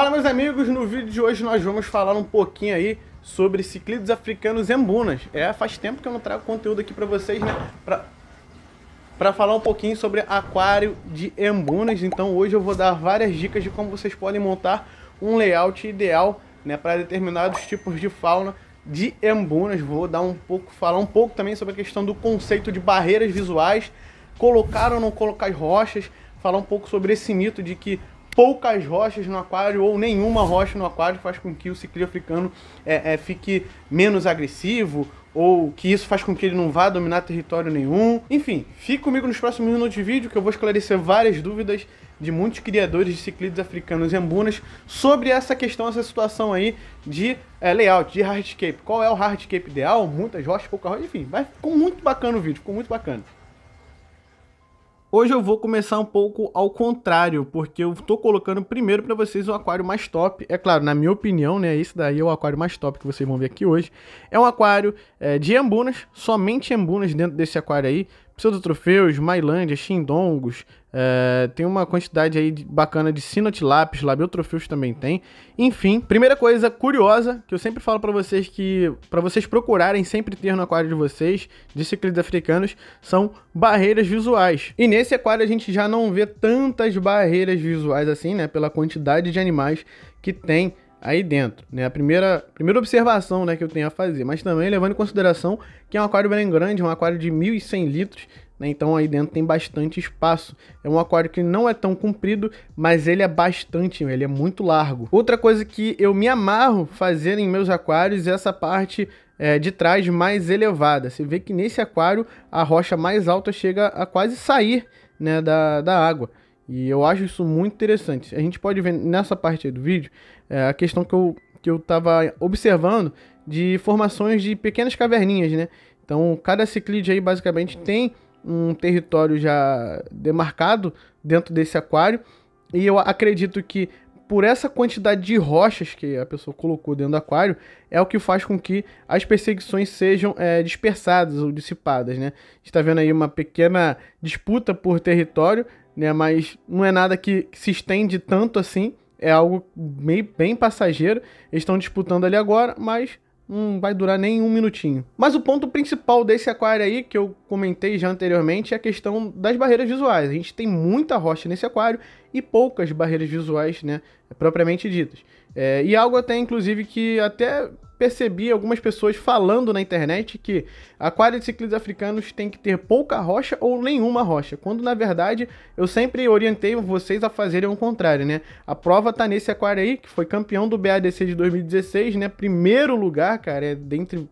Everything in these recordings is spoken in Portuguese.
Fala meus amigos, no vídeo de hoje nós vamos falar um pouquinho aí sobre ciclidos africanos embunas. É, faz tempo que eu não trago conteúdo aqui para vocês, né? Pra, pra falar um pouquinho sobre aquário de bunas. Então hoje eu vou dar várias dicas de como vocês podem montar um layout ideal, né? Para determinados tipos de fauna de bunas. Vou dar um pouco, falar um pouco também sobre a questão do conceito de barreiras visuais. Colocar ou não colocar as rochas. Falar um pouco sobre esse mito de que poucas rochas no aquário ou nenhuma rocha no aquário faz com que o ciclio africano é, é, fique menos agressivo ou que isso faz com que ele não vá dominar território nenhum. Enfim, fique comigo nos próximos minutos de vídeo que eu vou esclarecer várias dúvidas de muitos criadores de ciclides africanos e ambunas sobre essa questão, essa situação aí de é, layout, de hardscape. Qual é o hardscape ideal? Muitas rochas, pouca rocha, enfim. Vai, ficou muito bacana o vídeo, ficou muito bacana. Hoje eu vou começar um pouco ao contrário, porque eu tô colocando primeiro para vocês o aquário mais top. É claro, na minha opinião, né? Esse daí é o aquário mais top que vocês vão ver aqui hoje. É um aquário é, de embunas, somente embunas dentro desse aquário aí. Pseudotrofeus, Mailândia, Xindongos, é, tem uma quantidade aí de, bacana de sinotilápis, labiotrofios também tem. Enfim, primeira coisa curiosa que eu sempre falo para vocês que para vocês procurarem sempre ter no aquário de vocês de ciclides africanos são barreiras visuais. E nesse aquário a gente já não vê tantas barreiras visuais assim, né, pela quantidade de animais que tem aí dentro, né? A primeira, primeira observação né, que eu tenho a fazer, mas também levando em consideração que é um aquário bem grande, um aquário de 1.100 litros, né? Então aí dentro tem bastante espaço. É um aquário que não é tão comprido, mas ele é bastante, ele é muito largo. Outra coisa que eu me amarro fazer em meus aquários é essa parte é, de trás mais elevada. Você vê que nesse aquário a rocha mais alta chega a quase sair né, da, da água. E eu acho isso muito interessante. A gente pode ver nessa parte do vídeo é, a questão que eu que eu estava observando de formações de pequenas caverninhas, né? Então cada ciclide aí basicamente tem um território já demarcado dentro desse aquário. E eu acredito que por essa quantidade de rochas que a pessoa colocou dentro do aquário, é o que faz com que as perseguições sejam é, dispersadas ou dissipadas, né? está vendo aí uma pequena disputa por território, né? Mas não é nada que, que se estende tanto assim, é algo meio, bem passageiro. Eles estão disputando ali agora, mas não vai durar nem um minutinho. Mas o ponto principal desse aquário aí, que eu comentei já anteriormente, é a questão das barreiras visuais. A gente tem muita rocha nesse aquário e poucas barreiras visuais, né, propriamente ditas. É, e algo até, inclusive, que até percebi algumas pessoas falando na internet que aquários de ciclistas africanos tem que ter pouca rocha ou nenhuma rocha, quando na verdade eu sempre orientei vocês a fazerem o contrário, né? A prova tá nesse aquário aí, que foi campeão do BADC de 2016, né? Primeiro lugar, cara, é dentre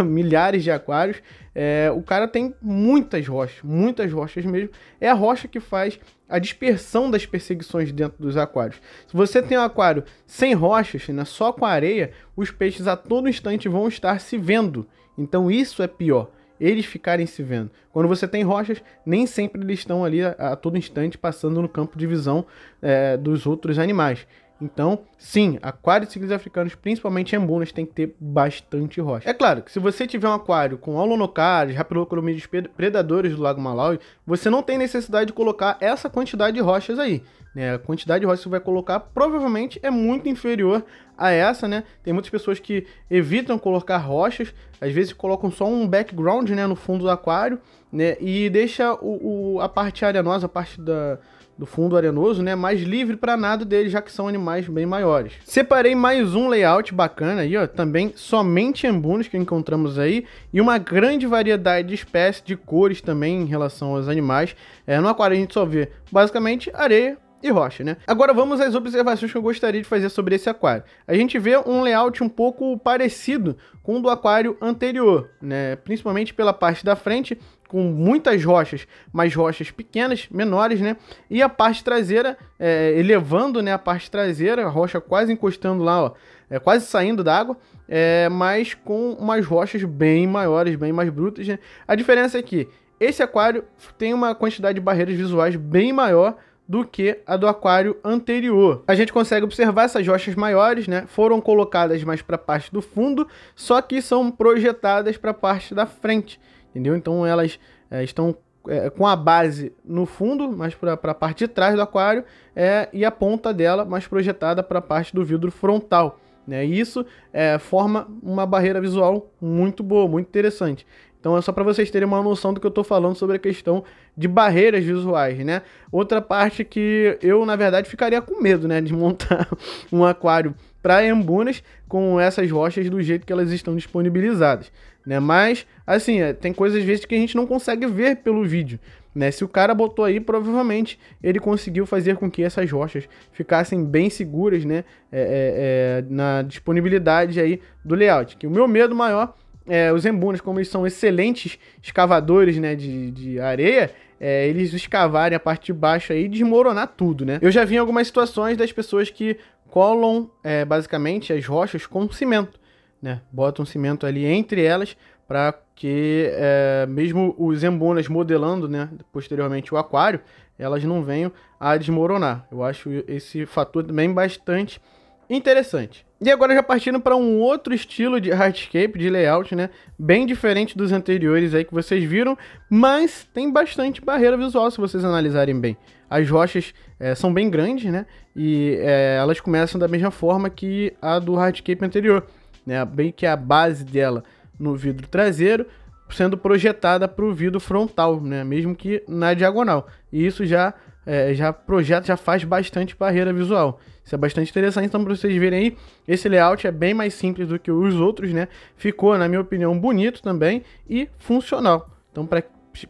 milhares de aquários, é, o cara tem muitas rochas, muitas rochas mesmo. É a rocha que faz a dispersão das perseguições dentro dos aquários. Se você tem um aquário sem rochas, né, só com areia, os peixes a todo instante vão estar se vendo. Então isso é pior eles ficarem se vendo. Quando você tem rochas, nem sempre eles estão ali a, a todo instante passando no campo de visão é, dos outros animais. Então, sim, aquários e ciclos africanos, principalmente embunas, tem que ter bastante rocha. É claro que se você tiver um aquário com aulonocares, rapilocolomídeos predadores do Lago Malawi, você não tem necessidade de colocar essa quantidade de rochas aí. Né? A quantidade de rochas que você vai colocar provavelmente é muito inferior a essa, né? Tem muitas pessoas que evitam colocar rochas, às vezes colocam só um background né, no fundo do aquário, né? E deixa o, o a parte arenosa, a parte da do fundo arenoso, né? Mais livre para nada dele, já que são animais bem maiores. Separei mais um layout bacana aí, ó, também somente embunos que encontramos aí e uma grande variedade de espécies, de cores também em relação aos animais. É, no aquário a gente só vê basicamente areia, e rocha, né? Agora vamos às observações que eu gostaria de fazer sobre esse aquário. A gente vê um layout um pouco parecido com o do aquário anterior, né? Principalmente pela parte da frente, com muitas rochas, mas rochas pequenas, menores, né? E a parte traseira, é, elevando né, a parte traseira, a rocha quase encostando lá, ó, é, quase saindo da água, é, mas com umas rochas bem maiores, bem mais brutas. Né? A diferença é que esse aquário tem uma quantidade de barreiras visuais bem maior do que a do aquário anterior. A gente consegue observar essas rochas maiores, né? Foram colocadas mais para a parte do fundo, só que são projetadas para a parte da frente entendeu? Então elas é, estão é, com a base no fundo, mas para a parte de trás do aquário, é, e a ponta dela mais projetada para a parte do vidro frontal. Né? E isso é, forma uma barreira visual muito boa, muito interessante. Então é só para vocês terem uma noção do que eu estou falando sobre a questão de barreiras visuais, né? Outra parte que eu, na verdade, ficaria com medo, né, de montar um aquário para embunas com essas rochas do jeito que elas estão disponibilizadas né? Mas, assim, é, tem coisas às vezes que a gente não consegue ver pelo vídeo, né? Se o cara botou aí, provavelmente ele conseguiu fazer com que essas rochas ficassem bem seguras, né? É, é, é, na disponibilidade aí do layout. Que o meu medo maior é os embunas, como eles são excelentes escavadores, né? De, de areia. É, eles escavarem a parte de baixo aí e desmoronar tudo, né? Eu já vi algumas situações das pessoas que colam, é, basicamente, as rochas com cimento né? Bota um cimento ali entre elas para que é, mesmo os embonas modelando, né, posteriormente o aquário, elas não venham a desmoronar. Eu acho esse fator também bastante interessante. E agora já partindo para um outro estilo de hardscape, de layout, né? Bem diferente dos anteriores aí que vocês viram, mas tem bastante barreira visual se vocês analisarem bem. As rochas é, são bem grandes, né? E é, elas começam da mesma forma que a do hardscape anterior né? Bem que é a base dela no vidro traseiro, sendo projetada para o vidro frontal, né? Mesmo que na diagonal. E isso já é, já projeta, já faz bastante barreira visual. Isso é bastante interessante, então para vocês verem aí, esse layout é bem mais simples do que os outros, né? Ficou, na minha opinião, bonito também e funcional. Então para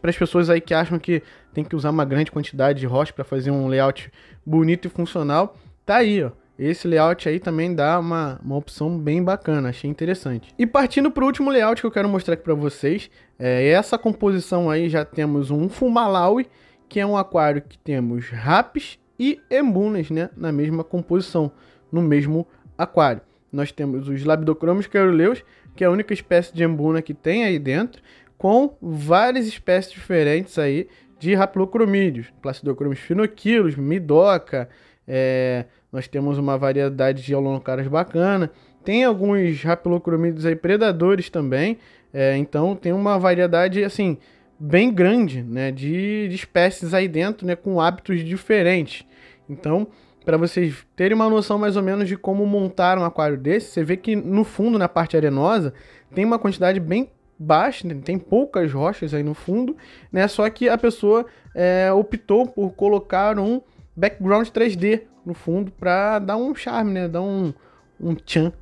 as pessoas aí que acham que tem que usar uma grande quantidade de rocha para fazer um layout bonito e funcional, tá aí, ó. Esse layout aí também dá uma, uma opção bem bacana, achei interessante. E partindo para o último layout que eu quero mostrar aqui para vocês, é essa composição aí já temos um Fumalaui, que é um aquário que temos Raps e Embunas, né, na mesma composição, no mesmo aquário. Nós temos os Labdocromos caeruleus, que é a única espécie de Embuna que tem aí dentro, com várias espécies diferentes aí de Raplocromídeos, Placidocromos finoquilos, Midoca, é, nós temos uma variedade de alonocaras bacana. Tem alguns rapilocromídeos aí predadores também. É, então tem uma variedade assim bem grande, né, de, de espécies aí dentro, né, com hábitos diferentes. Então, para vocês terem uma noção mais ou menos de como montar um aquário desse, você vê que no fundo, na parte arenosa, tem uma quantidade bem baixa, né, tem poucas rochas aí no fundo, né? Só que a pessoa é, optou por colocar um background 3D, no fundo para dar um charme, né? Dar um, um tchan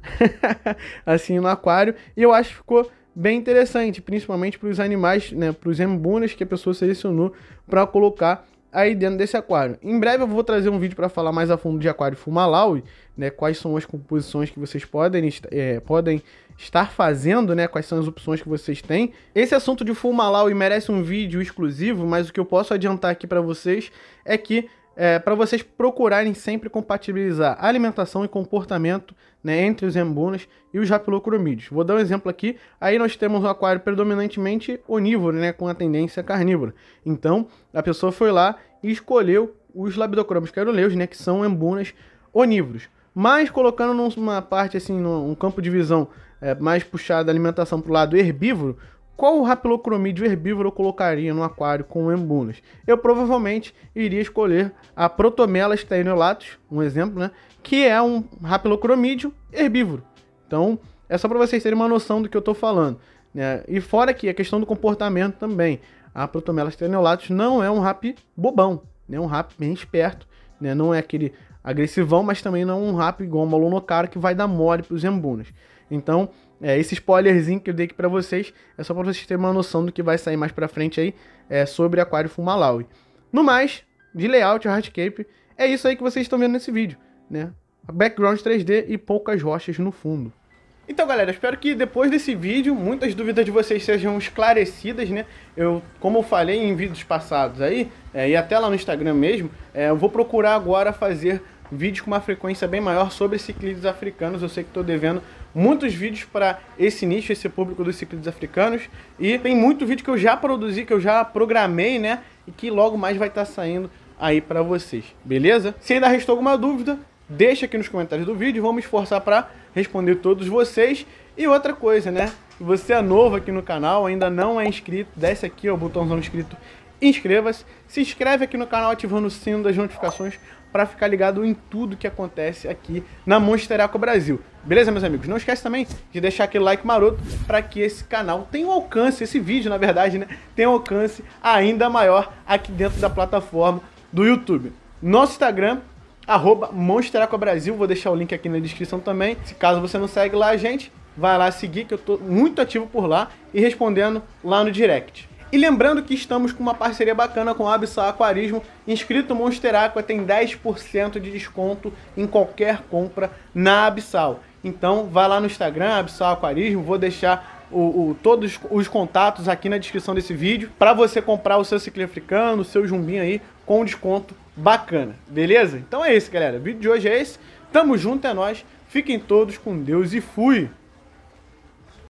assim no aquário. E eu acho que ficou bem interessante, principalmente para os animais, né? Para os embunas que a pessoa selecionou para colocar aí dentro desse aquário. Em breve eu vou trazer um vídeo para falar mais a fundo de aquário Fumalau, né? Quais são as composições que vocês podem, é, podem estar fazendo, né? Quais são as opções que vocês têm. Esse assunto de Fumalau merece um vídeo exclusivo, mas o que eu posso adiantar aqui para vocês é que é, para vocês procurarem sempre compatibilizar alimentação e comportamento né, entre os embunas e os rapilocromídeos. Vou dar um exemplo aqui. Aí nós temos um aquário predominantemente onívoro, né, com a tendência carnívora. Então, a pessoa foi lá e escolheu os labidocromos caroleus, né, que são embunas onívoros. Mas colocando numa parte assim, num campo de visão é, mais puxado da alimentação para o lado herbívoro, qual rapilocromídeo herbívoro eu colocaria no aquário com embunas? Eu provavelmente iria escolher a Protomela stainolatus, um exemplo, né? Que é um rapilocromídeo herbívoro. Então, é só para vocês terem uma noção do que eu estou falando. Né? E fora aqui a questão do comportamento também. A Protomela stainolatus não é um rap bobão, né? É um rap bem esperto, né? Não é aquele agressivão, mas também não é um rap igual uma lonocara que vai dar mole para os embunas. Então, é, esse spoilerzinho que eu dei aqui pra vocês é só pra vocês terem uma noção do que vai sair mais pra frente aí é, sobre Aquário Fumalaui. No mais, de layout hardcape, é isso aí que vocês estão vendo nesse vídeo, né? Background 3D e poucas rochas no fundo. Então, galera, espero que depois desse vídeo muitas dúvidas de vocês sejam esclarecidas, né? Eu, como eu falei em vídeos passados aí, é, e até lá no Instagram mesmo, é, eu vou procurar agora fazer vídeos com uma frequência bem maior sobre ciclistas africanos. Eu sei que estou devendo muitos vídeos para esse nicho, esse público dos ciclistas africanos. E tem muito vídeo que eu já produzi, que eu já programei, né? E que logo mais vai estar tá saindo aí para vocês, beleza? Se ainda restou alguma dúvida, deixa aqui nos comentários do vídeo, vamos esforçar para responder todos vocês. E outra coisa, né? Se você é novo aqui no canal, ainda não é inscrito, desce aqui ó, o botãozão inscrito, inscreva-se, se inscreve aqui no canal ativando o sino das notificações para ficar ligado em tudo que acontece aqui na Monster Aqua Brasil. Beleza, meus amigos? Não esquece também de deixar aquele like maroto para que esse canal tenha um alcance, esse vídeo, na verdade, né, tenha um alcance ainda maior aqui dentro da plataforma do YouTube. Nosso Instagram, arroba Brasil, vou deixar o link aqui na descrição também. Se caso você não segue lá a gente, vai lá seguir que eu tô muito ativo por lá e respondendo lá no direct. E lembrando que estamos com uma parceria bacana com a Absa Aquarismo. Inscrito Monster Aqua tem 10% de desconto em qualquer compra na Absal. Então vá lá no Instagram, Absal Aquarismo, vou deixar o, o, todos os contatos aqui na descrição desse vídeo para você comprar o seu ciclo africano, o seu jumbinho aí com desconto bacana, beleza? Então é isso, galera. O vídeo de hoje é esse. Tamo junto, é nós. Fiquem todos com Deus e fui!